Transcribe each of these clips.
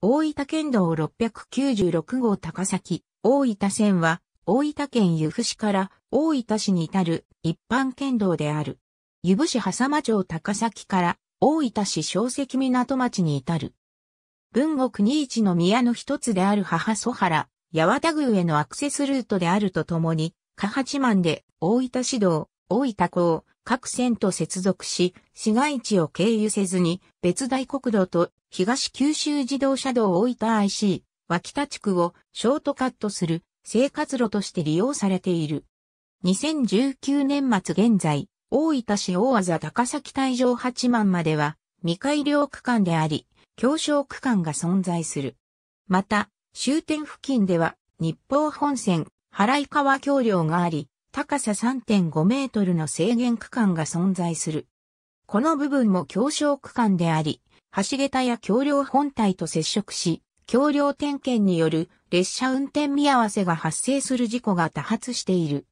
大分県道696号高崎、大分線は、大分県由布市から大分市に至る一般県道である。由布市狭間町高崎から大分市小石港町に至る。文国二一の宮の一つである母祖原、八幡宮へのアクセスルートであるとともに、下八幡で大分市道、大分港、各線と接続し、市街地を経由せずに、別大国道と東九州自動車道を置いた IC、脇田地区をショートカットする生活路として利用されている。2019年末現在、大分市大和高崎大城八幡までは未改良区間であり、協商区間が存在する。また、終点付近では日方本線、原井川橋梁があり、高さ3.5メートルの制限区間が存在する。この部分も橋小区間であり、橋桁や橋梁本体と接触し、橋梁点検による列車運転見合わせが発生する事故が多発している。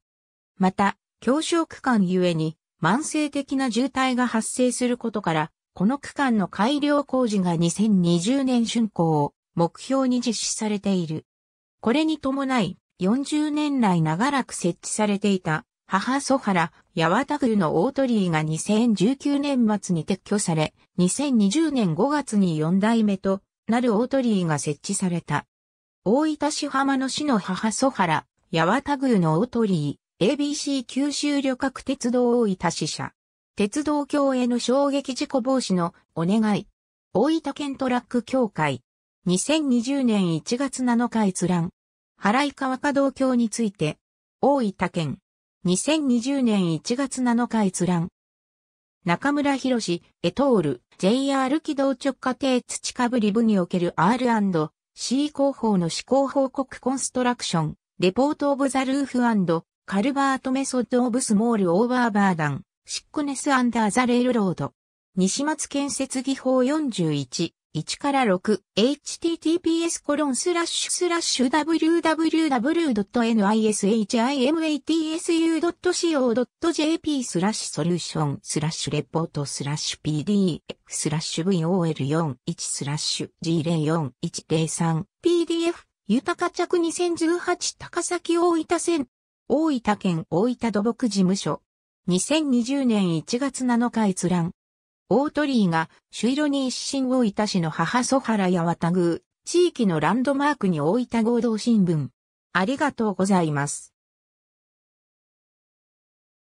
また、橋小区間ゆえに慢性的な渋滞が発生することから、この区間の改良工事が2020年竣工を目標に実施されている。これに伴い、40年来長らく設置されていた母祖原八幡宮の大鳥居が2019年末に撤去され、2020年5月に4代目となる大鳥居が設置された。大分市浜の市の母祖原八幡宮の大鳥居、ABC 九州旅客鉄道大分支社。鉄道橋への衝撃事故防止のお願い。大分県トラック協会。2020年1月7日閲覧。原井川華道橋について、大分県、2020年1月7日閲覧。中村博士、エトール、JR 軌道直下艇土かぶり部における R&C 広報の施行報告コンストラクション、レポートオブザルーフカルバートメソッドオブスモールオーバーバーダン、シックネスアンダーザレールロード。西松建設技法41。1から 6https コロンスラッシュスラッシュ w w w n i s h i m a t s u c o j p スラッシュソリューションスラッシュレポートスラッシュ pdf スラッシュ vol41 スラッシュ g04103 pdf 豊か着2018高崎大分線大分県大分土木事務所2020年1月7日閲覧大鳥居が朱色に一新大分市の母祖原や綿宮、地域のランドマークに大分合同新聞。ありがとうございます。